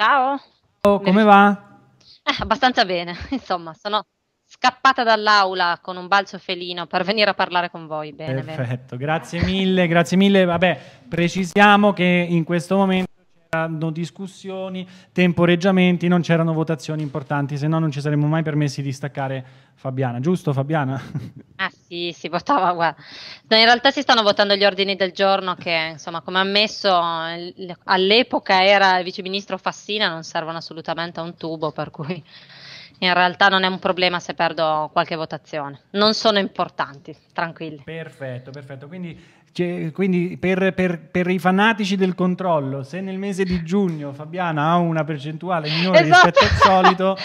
Ciao. Oh, come va? Eh, abbastanza bene, insomma, sono scappata dall'aula con un balzo felino per venire a parlare con voi. Bene, Perfetto, bene. grazie mille, grazie mille. Vabbè, precisiamo che in questo momento c'erano discussioni, temporeggiamenti, non c'erano votazioni importanti, se no non ci saremmo mai permessi di staccare Fabiana, giusto Fabiana? Ah sì, si votava, guarda. No, in realtà si stanno votando gli ordini del giorno che, insomma, come ha ammesso all'epoca era il viceministro Fassina, non servono assolutamente a un tubo, per cui in realtà non è un problema se perdo qualche votazione, non sono importanti, tranquilli. Perfetto, perfetto, quindi cioè, quindi per, per, per, i fanatici del controllo, se nel mese di giugno Fabiana ha una percentuale minore esatto. rispetto al solito,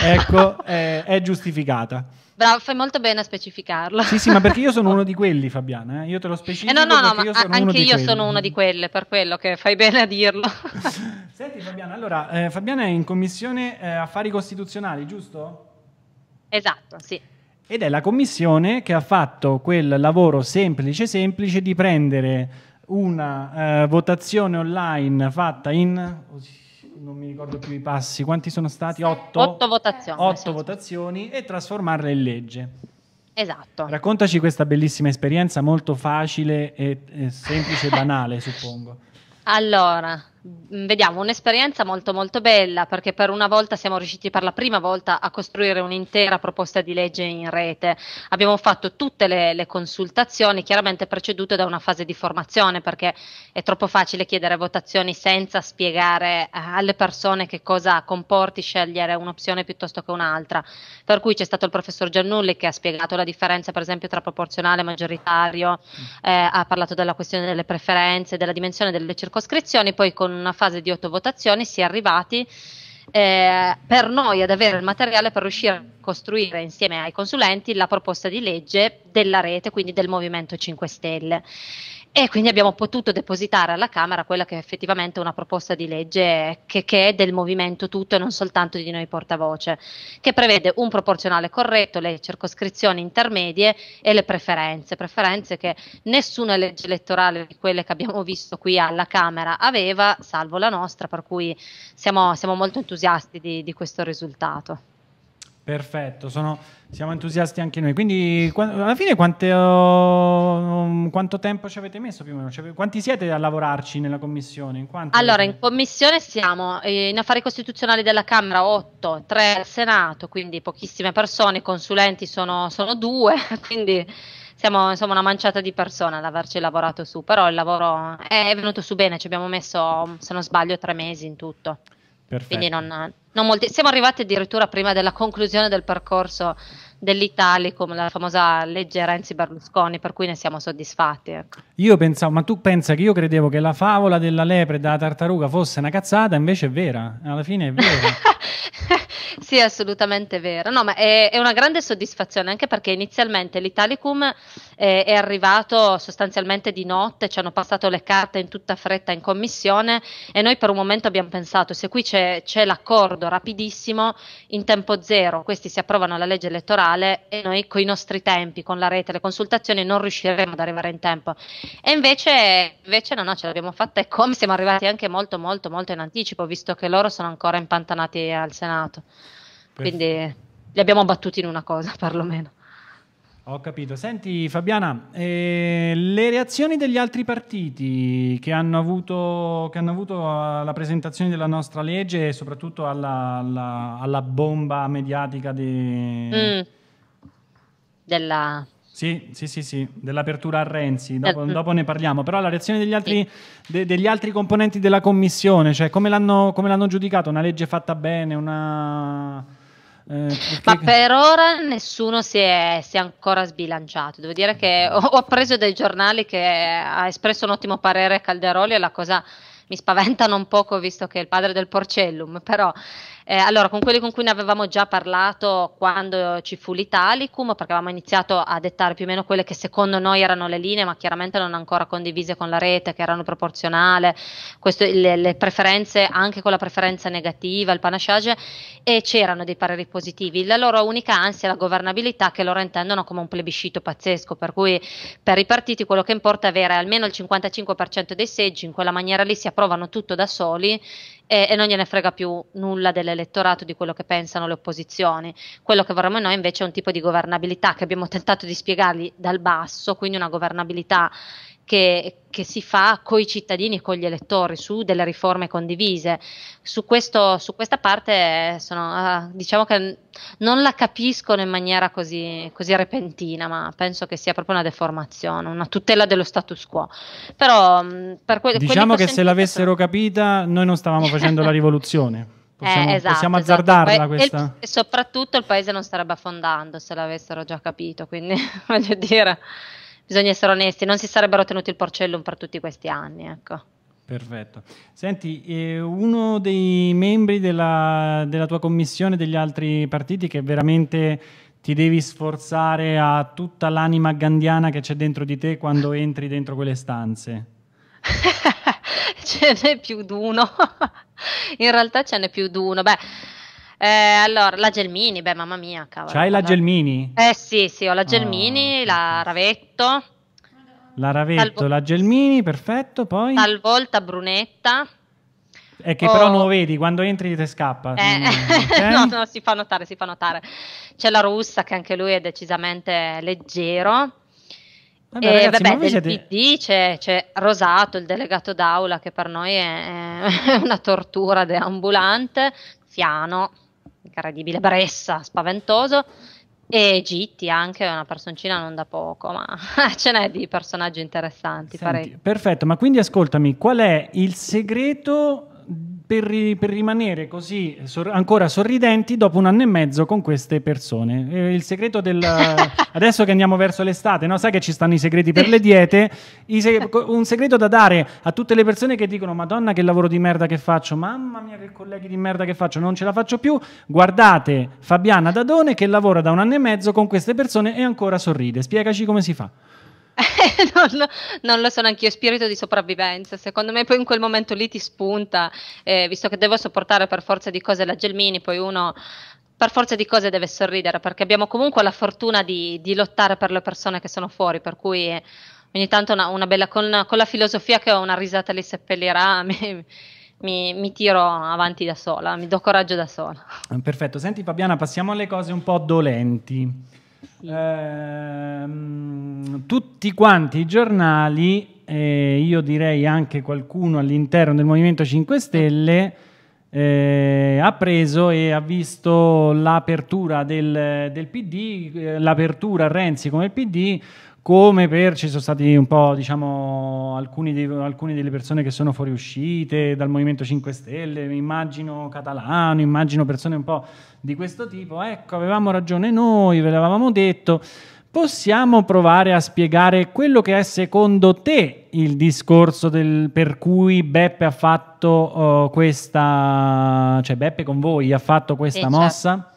ecco, è, è giustificata. Bravo, fai molto bene a specificarlo. Sì, sì, ma perché io sono uno di quelli, Fabiana. Eh? Io te lo specifico. Eh no, no, no, ma io anche io sono una di quelle, per quello che fai bene a dirlo. Senti, Fabiana, allora, eh, Fabiana è in commissione eh, affari costituzionali, giusto? Esatto, sì. Ed è la commissione che ha fatto quel lavoro semplice semplice di prendere una eh, votazione online fatta in non mi ricordo più i passi, quanti sono stati? Otto, Otto votazioni. Otto esatto. votazioni e trasformarle in legge. Esatto. Raccontaci questa bellissima esperienza molto facile e, e semplice e banale, suppongo. Allora, Mm, vediamo un'esperienza molto molto bella perché per una volta siamo riusciti per la prima volta a costruire un'intera proposta di legge in rete. Abbiamo fatto tutte le, le consultazioni, chiaramente precedute da una fase di formazione perché è troppo facile chiedere votazioni senza spiegare eh, alle persone che cosa comporti scegliere un'opzione piuttosto che un'altra. Per cui c'è stato il professor Giannulli che ha spiegato la differenza per esempio tra proporzionale e maggioritario, mm. eh, ha parlato della questione delle preferenze, della dimensione delle circoscrizioni, poi con una fase di otto votazioni si è arrivati eh, per noi ad avere il materiale per riuscire a costruire insieme ai consulenti la proposta di legge della rete, quindi del Movimento 5 Stelle e quindi abbiamo potuto depositare alla Camera quella che è effettivamente una proposta di legge che, che, è del movimento tutto e non soltanto di noi portavoce, che prevede un proporzionale corretto, le circoscrizioni intermedie e le preferenze, preferenze che nessuna legge elettorale di quelle che abbiamo visto qui alla Camera aveva, salvo la nostra, per cui siamo, siamo molto entusiasti di, di questo risultato. Perfetto, sono, siamo entusiasti anche noi. Quindi alla fine quante, oh, um, quanto tempo ci avete messo più o meno? Quanti siete a lavorarci nella commissione? In allora, in commissione siamo eh, in affari costituzionali della Camera 8, 3 al Senato, quindi pochissime persone, i consulenti sono, sono due, quindi siamo insomma una manciata di persone ad averci lavorato su, però il lavoro è venuto su bene, ci abbiamo messo, se non sbaglio, tre mesi in tutto. Perfetto. Quindi non non molti, siamo arrivati addirittura prima della conclusione del percorso dell'Italicum, la famosa legge Renzi-Berlusconi, per cui ne siamo soddisfatti. Ecco. Io pensavo, ma tu pensa che io credevo che la favola della lepre e della tartaruga fosse una cazzata, invece è vera, alla fine è vera. Sì, è assolutamente vero. No, ma è, è, una grande soddisfazione anche perché inizialmente l'Italicum eh, è arrivato sostanzialmente di notte, ci hanno passato le carte in tutta fretta in commissione e noi per un momento abbiamo pensato se qui c'è, c'è l'accordo rapidissimo, in tempo zero questi si approvano la legge elettorale e noi con i nostri tempi, con la rete, le consultazioni non riusciremo ad arrivare in tempo. E invece, invece no, no, ce l'abbiamo fatta e come siamo arrivati anche molto molto molto in anticipo, visto che loro sono ancora impantanati al Senato. Quindi li abbiamo battuti in una cosa, perlomeno. Ho capito. Senti Fabiana, eh, le reazioni degli altri partiti che hanno avuto, che hanno avuto alla eh, presentazione della nostra legge e soprattutto alla, alla, alla bomba mediatica de... mm. della... Sì, sì, sì, sì, dell'apertura a Renzi, eh, dopo, mm. dopo ne parliamo, però la reazione degli altri, sì. de, degli altri componenti della commissione, cioè come l'hanno, come l'hanno giudicato? Una legge fatta bene, una... Eh, Ma per ora nessuno si è, si è, ancora sbilanciato. Devo dire che ho, ho appreso dai giornali che ha espresso un ottimo parere Calderoli e la cosa mi spaventa non poco visto che è il padre del Porcellum, però eh, allora, con quelli con cui ne avevamo già parlato quando ci fu l'Italicum, perché avevamo iniziato a dettare più o meno quelle che secondo noi erano le linee, ma chiaramente non ancora condivise con la rete, che erano proporzionale, questo, le, le, preferenze anche con la preferenza negativa, il panachage, e c'erano dei pareri positivi. La loro unica ansia è la governabilità, che loro intendono come un plebiscito pazzesco, per cui per i partiti quello che importa è avere almeno il 55% dei seggi, in quella maniera lì si approvano tutto da soli e, e non gliene frega più nulla dell'elettorato, di quello che pensano le opposizioni. Quello che vorremmo noi invece è un tipo di governabilità che abbiamo tentato di spiegargli dal basso, quindi una governabilità che, che si fa con i cittadini e con gli elettori su delle riforme condivise. Su, questo, su questa parte sono, ah, diciamo che non la capiscono in maniera così, così, repentina, ma penso che sia proprio una deformazione, una tutela dello status quo. Però, mm, per que- diciamo che, che se l'avessero sono... capita noi non stavamo facendo la rivoluzione. Possiamo, eh, esatto, possiamo esatto. azzardarla esatto. questa. E soprattutto il paese non starebbe affondando se l'avessero già capito, quindi voglio dire bisogna essere onesti, non si sarebbero tenuti il porcellum per tutti questi anni. Ecco. Perfetto. Senti, eh, uno dei membri della, della tua commissione degli altri partiti che veramente ti devi sforzare a tutta l'anima gandiana che c'è dentro di te quando entri dentro quelle stanze. ce n'è più d'uno. In realtà ce n'è più d'uno. Beh, eh, allora, la Gelmini, beh, mamma mia, cavolo. C'hai la Gelmini? Eh sì, sì, ho la ah, Gelmini, oh. la Ravetto. La Ravetto, Talvo- la Gelmini, perfetto, poi... Talvolta Brunetta. È che oh. però non lo vedi, quando entri ti scappa. Eh. Okay. no, no, si fa notare, si fa notare. C'è la Russa, che anche lui è decisamente leggero. Vabbè, e ragazzi, eh, vabbè, del siete... PD c'è, c'è, Rosato, il delegato d'aula, che per noi è, è una tortura deambulante. Fiano, incredibile Bressa, spaventoso, e Gitti anche, è una personcina non da poco, ma ce n'è di personaggi interessanti. Senti, perfetto, ma quindi ascoltami, qual è il segreto per, per rimanere così sor- ancora sorridenti dopo un anno e mezzo con queste persone. Eh, il segreto del... adesso che andiamo verso l'estate, no? sai che ci stanno i segreti per le diete, se- un segreto da dare a tutte le persone che dicono madonna che lavoro di merda che faccio, mamma mia che colleghi di merda che faccio, non ce la faccio più, guardate Fabiana Dadone che lavora da un anno e mezzo con queste persone e ancora sorride. Spiegaci come si fa. non, lo, non, lo so neanche spirito di sopravvivenza. Secondo me poi in quel momento lì ti spunta, eh, visto che devo sopportare per forza di cose la Gelmini, poi uno per forza di cose deve sorridere, perché abbiamo comunque la fortuna di, di lottare per le persone che sono fuori, per cui eh, ogni tanto una, una bella, con, con, la filosofia che ho una risata li seppellirà. Mi, mi, mi, tiro avanti da sola, mi do coraggio da sola. Perfetto, senti Fabiana, passiamo alle cose un po' dolenti. Ehm, tutti quanti i giornali, eh, io direi anche qualcuno all'interno del Movimento 5 Stelle, eh, ha preso e ha visto l'apertura del, del PD, eh, l'apertura Renzi come PD come per ci sono stati un po', diciamo, dei, alcune delle persone che sono fuoriuscite dal Movimento 5 Stelle, immagino Catalano, immagino persone un po' di questo tipo, ecco, avevamo ragione noi, ve l'avevamo detto, possiamo provare a spiegare quello che è secondo te il discorso del, per cui Beppe ha fatto uh, questa, cioè Beppe con voi ha fatto questa e eh, certo. mossa? Certo.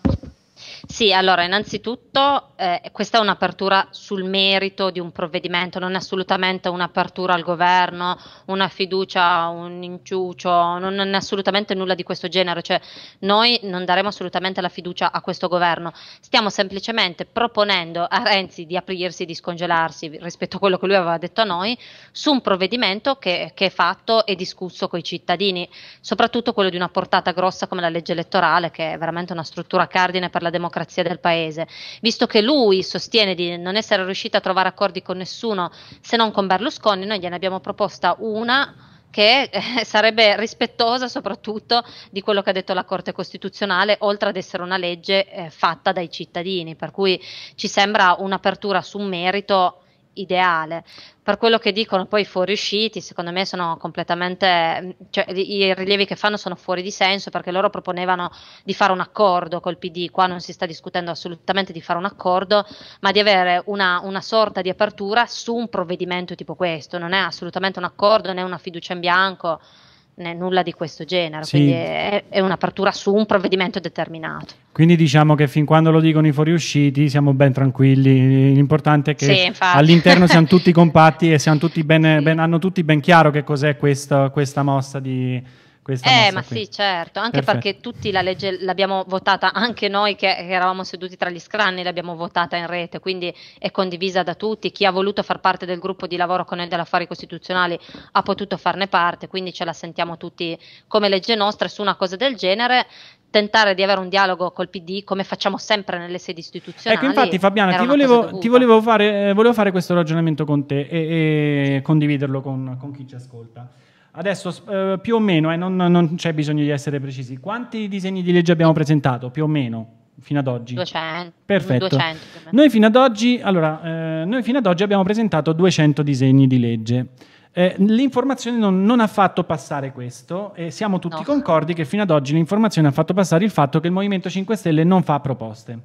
Sì, allora innanzitutto eh, questa è un'apertura sul merito di un provvedimento, non è assolutamente un'apertura al governo, una fiducia, un inciucio, non, è assolutamente nulla di questo genere, cioè noi non daremo assolutamente la fiducia a questo governo, stiamo semplicemente proponendo a Renzi di aprirsi, di scongelarsi rispetto a quello che lui aveva detto a noi su un provvedimento che, che è fatto e discusso con i cittadini, soprattutto quello di una portata grossa come la legge elettorale che è veramente una struttura cardine per la democrazia democrazia del paese, visto che lui sostiene di non essere riuscito a trovare accordi con nessuno se non con Berlusconi, noi gliene abbiamo proposta una che eh, sarebbe rispettosa soprattutto di quello che ha detto la Corte Costituzionale, oltre ad essere una legge eh, fatta dai cittadini, per cui ci sembra un'apertura su un merito ideale. Per quello che dicono poi i fuoriusciti, secondo me sono completamente, cioè, i rilievi che fanno sono fuori di senso perché loro proponevano di fare un accordo col PD, qua non si sta discutendo assolutamente di fare un accordo, ma di avere una, una sorta di apertura su un provvedimento tipo questo, non è assolutamente un accordo né una fiducia in bianco né, nulla di questo genere, sì. quindi è, è un'apertura su un provvedimento determinato. Quindi diciamo che fin quando lo dicono i fuoriusciti siamo ben tranquilli, l'importante è che sì, all'interno siamo tutti compatti e tutti ben, ben, hanno tutti ben chiaro che cos'è questa, questa mossa di questa eh, ma qui. sì, certo, anche Perfetto. perché tutti la legge l'abbiamo votata, anche noi che, eravamo seduti tra gli scranni l'abbiamo votata in rete, quindi è condivisa da tutti, chi ha voluto far parte del gruppo di lavoro con noi dell'affari costituzionali ha potuto farne parte, quindi ce la sentiamo tutti come legge nostra su una cosa del genere, tentare di avere un dialogo col PD come facciamo sempre nelle sedi istituzionali. Ecco, infatti Fabiana, ti, volevo, ti volevo, fare, eh, volevo, fare, questo ragionamento con te e, e condividerlo con, con chi ci ascolta. Adesso eh, più o meno, eh, non, non c'è bisogno di essere precisi, quanti disegni di legge abbiamo presentato più o meno? fino ad oggi? 200. Perfetto. 200. Noi, fino ad oggi, allora, eh, noi fino ad oggi abbiamo presentato 200 disegni di legge. Eh, l'informazione non, non, ha fatto passare questo e siamo tutti no. concordi che fino ad oggi l'informazione ha fatto passare il fatto che il Movimento 5 Stelle non fa proposte.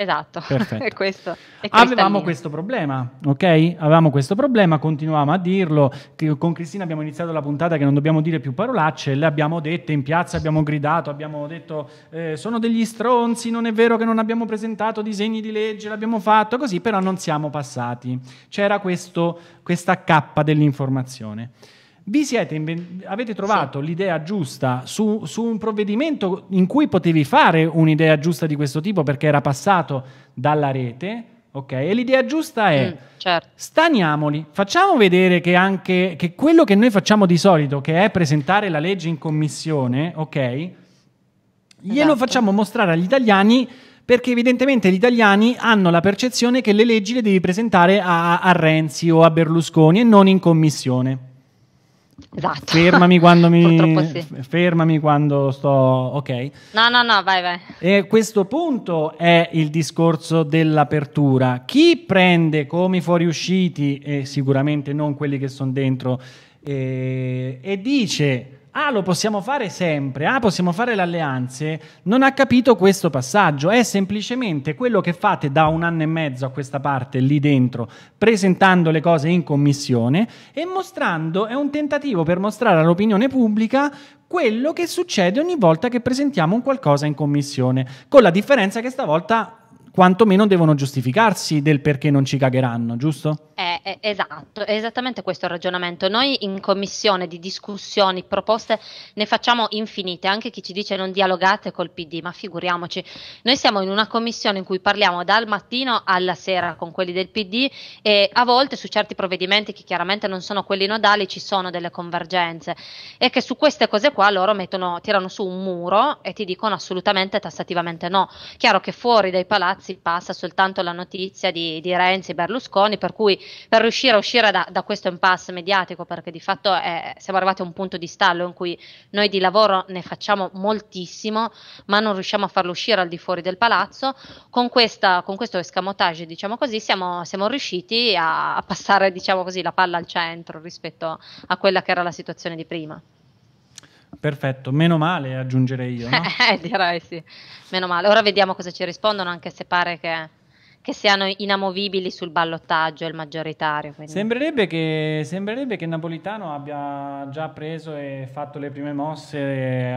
Esatto, Perfetto. è questo, è Avevamo questo problema, ok? Avevamo questo problema, continuavamo a dirlo. Con Cristina abbiamo iniziato la puntata che non dobbiamo dire più parolacce, le abbiamo dette in piazza, abbiamo gridato, abbiamo detto eh, sono degli stronzi, non è vero che non abbiamo presentato disegni di legge, l'abbiamo fatto così, però non siamo passati. C'era questo, questa cappa dell'informazione vi siete, avete trovato sì. l'idea giusta su, su, un provvedimento in cui potevi fare un'idea giusta di questo tipo perché era passato dalla rete, ok? E l'idea giusta è, mm, certo. staniamoli, facciamo vedere che anche che quello che noi facciamo di solito, che è presentare la legge in commissione, ok? Esatto. Glielo facciamo mostrare agli italiani perché evidentemente gli italiani hanno la percezione che le leggi le devi presentare a, a Renzi o a Berlusconi e non in commissione. Esatto. Fermami quando mi. Sì. Fermami quando sto. Ok. No, no, no, vai, vai. E questo punto è il discorso dell'apertura. Chi prende come i fuoriusciti, e sicuramente non quelli che sono dentro, eh, e dice ah lo possiamo fare sempre, ah possiamo fare le alleanze, non ha capito questo passaggio, è semplicemente quello che fate da un anno e mezzo a questa parte lì dentro, presentando le cose in commissione e mostrando, è un tentativo per mostrare all'opinione pubblica quello che succede ogni volta che presentiamo un qualcosa in commissione, con la differenza che stavolta quantomeno devono giustificarsi del perché non ci cagheranno, giusto? Eh, eh, esatto, è esattamente questo il ragionamento. Noi in commissione di discussioni, proposte ne facciamo infinite, anche chi ci dice non dialogate col PD, ma figuriamoci. Noi siamo in una commissione in cui parliamo dal mattino alla sera con quelli del PD e a volte su certi provvedimenti che chiaramente non sono quelli nodali ci sono delle convergenze e che su queste cose qua loro mettono, tirano su un muro e ti dicono assolutamente tassativamente no. Chiaro che fuori dai palazzi si passa soltanto la notizia di, di Renzi e Berlusconi, per cui per riuscire a uscire da, da questo impasse mediatico, perché di fatto è, eh, siamo arrivati a un punto di stallo in cui noi di lavoro ne facciamo moltissimo, ma non riusciamo a farlo uscire al di fuori del palazzo, con, questa, con questo escamotage, diciamo così, siamo, siamo riusciti a, a passare diciamo così, la palla al centro rispetto a quella che era la situazione di prima. Perfetto, meno male aggiungerei io. No? Eh, direi sì, meno male. Ora vediamo cosa ci rispondono, anche se pare che, che siano inamovibili sul ballottaggio il maggioritario. Sembrerebbe che, sembrerebbe che, Napolitano abbia già preso e fatto le prime mosse,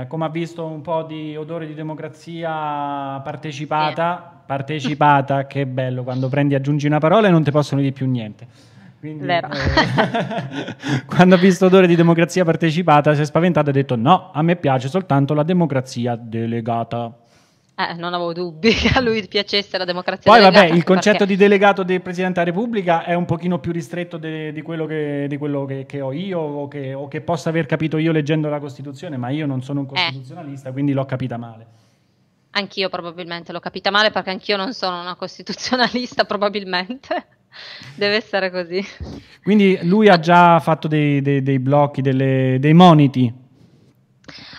eh, come ha visto un po' di odore di democrazia partecipata. Sì. Partecipata, che bello, quando prendi aggiungi una parola e non ti possono dire più niente. Quindi, Vero. Eh, quando ha visto odore di democrazia partecipata si è spaventata e ha detto no, a me piace soltanto la democrazia delegata. Eh, non avevo dubbi che a lui piacesse la democrazia. Poi delegata, vabbè, il concetto perché... di delegato del Presidente della Repubblica è un pochino più ristretto de, di quello, che, di quello che, che ho io o che, o che, possa aver capito io leggendo la Costituzione, ma io non sono un eh. costituzionalista, eh. quindi l'ho capita male. Anch'io probabilmente l'ho capita male perché anch'io non sono una costituzionalista probabilmente deve essere così. Quindi lui ha già fatto dei, dei, dei blocchi, delle, dei moniti.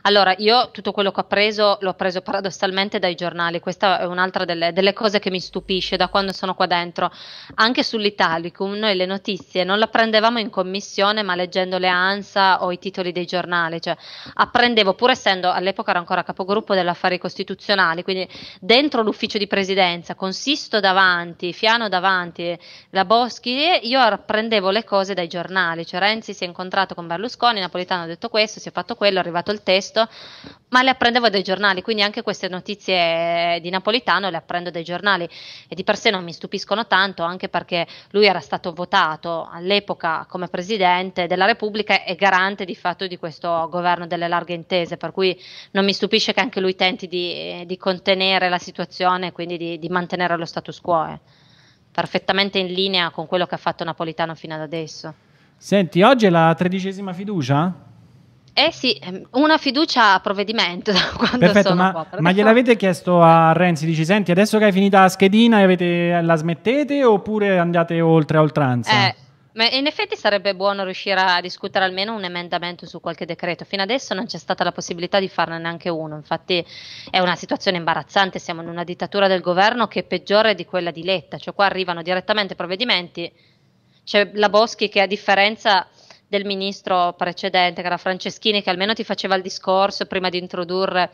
Allora, io tutto quello che ho preso l'ho preso paradossalmente dai giornali, questa è un'altra delle, delle cose che mi stupisce da quando sono qua dentro. Anche sull'Italicum noi le notizie non le prendevamo in commissione, ma leggendo le ANSA o i titoli dei giornali, cioè apprendevo, pur essendo all'epoca ero ancora capogruppo dell'affari costituzionali, quindi dentro l'ufficio di presidenza, consisto davanti, Fiano davanti, la Boschi, io apprendevo le cose dai giornali, cioè Renzi si è incontrato con Berlusconi, Napolitano ha detto questo, si è fatto quello, è arrivato il testo questo, ma le apprendevo dai giornali, quindi anche queste notizie di Napolitano le apprendo dai giornali e di per sé non mi stupiscono tanto, anche perché lui era stato votato all'epoca come presidente della Repubblica e garante di fatto di questo governo delle larghe intese, per cui non mi stupisce che anche lui tenti di, di contenere la situazione e quindi di, di, mantenere lo status quo. Eh. Perfettamente in linea con quello che ha fatto Napolitano fino ad adesso. Senti, oggi è la tredicesima fiducia? Eh sì, ehm, una fiducia a provvedimento. Da Perfetto, ma, qua, ma, gliel'avete chiesto a Renzi? Dici, senti, adesso che hai finita la schedina avete, eh, la smettete oppure andate oltre a oltranza? Eh, ma in effetti sarebbe buono riuscire a discutere almeno un emendamento su qualche decreto. Fino adesso non c'è stata la possibilità di farne neanche uno. Infatti è una situazione imbarazzante. Siamo in una dittatura del governo che è peggiore di quella di Letta. Cioè qua arrivano direttamente provvedimenti. C'è la Boschi che a differenza del ministro precedente, che era Franceschini, che almeno ti faceva il discorso prima di introdurre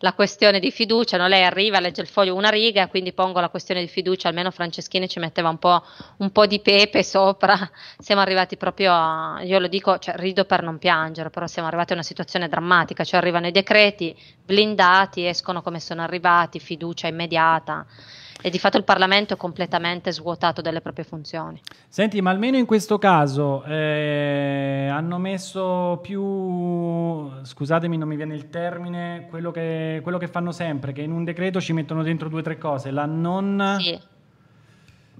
la questione di fiducia, no? lei arriva, legge il foglio una riga, quindi pongo la questione di fiducia, almeno Franceschini ci metteva un po', un po di pepe sopra, siamo arrivati proprio a, io lo dico, cioè, rido per non piangere, però siamo arrivati a una situazione drammatica, cioè arrivano i decreti blindati, escono come sono arrivati, fiducia immediata. E di fatto il Parlamento è completamente svuotato delle proprie funzioni. Senti, ma almeno in questo caso eh, hanno messo più, scusatemi non mi viene il termine, quello che, quello che, fanno sempre, che in un decreto ci mettono dentro due o tre cose, la non... Sì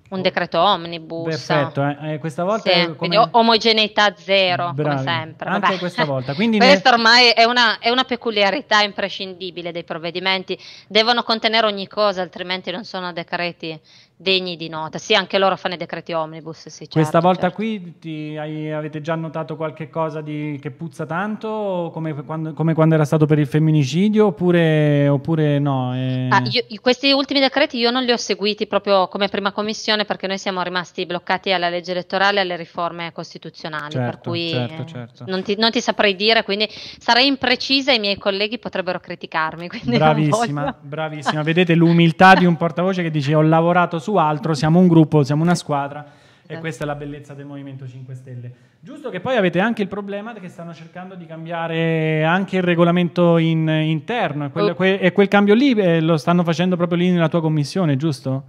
un oh. decreto omnibus. Perfetto, eh, eh questa volta sì, come... omogeneità zero, Bravi. come sempre. Anche Vabbè. questa volta. Quindi Questa ne... ormai è una, è una, peculiarità imprescindibile dei provvedimenti. Devono contenere ogni cosa, altrimenti non sono decreti degni di nota. Sì, anche loro fanno i decreti omnibus. Sì, certo, Questa volta certo. qui ti, hai, avete già notato qualche cosa di, che puzza tanto, come quando, come quando, era stato per il femminicidio, oppure, oppure no? Eh... Ah, io, questi ultimi decreti io non li ho seguiti proprio come prima commissione perché noi siamo rimasti bloccati alla legge elettorale e alle riforme costituzionali, certo, per cui certo, eh, certo. non, ti, non, ti, saprei dire, quindi sarei imprecisa e i miei colleghi potrebbero criticarmi. Bravissima, bravissima. Vedete l'umiltà di un portavoce che dice ho lavorato su su altro, siamo un gruppo, siamo una squadra e esatto. questa è la bellezza del Movimento 5 Stelle. Giusto che poi avete anche il problema che stanno cercando di cambiare anche il regolamento in, interno e quel, oh. que, quel cambio lì eh, lo stanno facendo proprio lì nella tua commissione, giusto?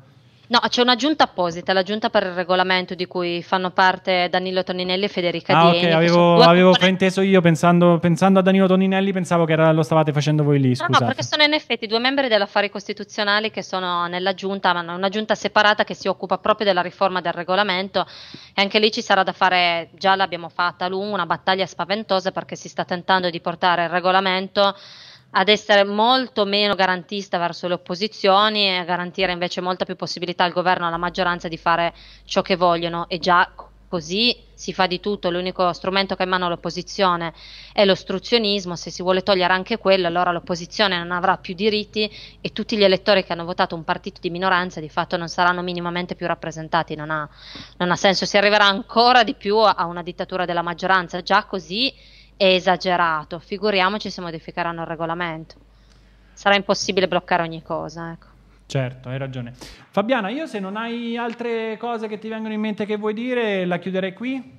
No, c'è una giunta apposita, la giunta per il regolamento di cui fanno parte Danilo Toninelli e Federica ah, Dieni. Ah, ok, avevo, avevo frainteso io pensando, pensando, a Danilo Toninelli, pensavo che era, lo stavate facendo voi lì. Scusate. No, no, perché sono in effetti due membri dell'affari costituzionali che sono nella giunta, ma una giunta separata che si occupa proprio della riforma del regolamento e anche lì ci sarà da fare, già l'abbiamo fatta a lungo, una battaglia spaventosa perché si sta tentando di portare il regolamento ad essere molto meno garantista verso le opposizioni e a garantire invece molta più possibilità al governo e alla maggioranza di fare ciò che vogliono e già così si fa di tutto, l'unico strumento che ha in mano l'opposizione è l'ostruzionismo, se si vuole togliere anche quello allora l'opposizione non avrà più diritti e tutti gli elettori che hanno votato un partito di minoranza di fatto non saranno minimamente più rappresentati, non ha, non ha senso, si arriverà ancora di più a una dittatura della maggioranza, già così esagerato, figuriamoci se modificheranno il regolamento. Sarà impossibile bloccare ogni cosa, ecco. Certo, hai ragione. Fabiana, io se non hai altre cose che ti vengono in mente che vuoi dire, la chiuderei qui.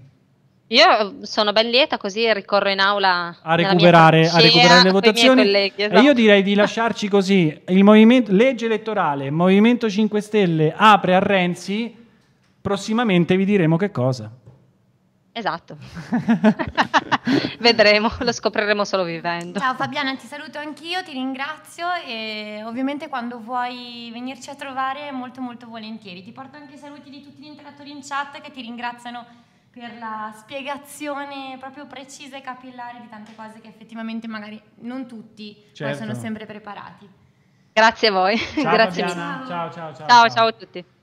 Io sono ben lieta, così ricorro in aula a recuperare, a recuperare le votazioni. Colleghi, esatto. E io esatto. direi di lasciarci così: il movimento, legge elettorale, Movimento 5 Stelle apre a Renzi. Prossimamente vi diremo che cosa. Esatto, vedremo, lo scopriremo solo vivendo. Ciao Fabiana, ti saluto anch'io, ti ringrazio e ovviamente quando vuoi venirci a trovare molto molto volentieri. Ti porto anche i saluti di tutti gli interattori in chat che ti ringraziano per la spiegazione proprio precisa e capillare di tante cose che effettivamente magari non tutti certo. poi sono certo. sempre preparati. Grazie a voi, ciao, grazie mille. Ciao ciao, ciao ciao ciao a tutti.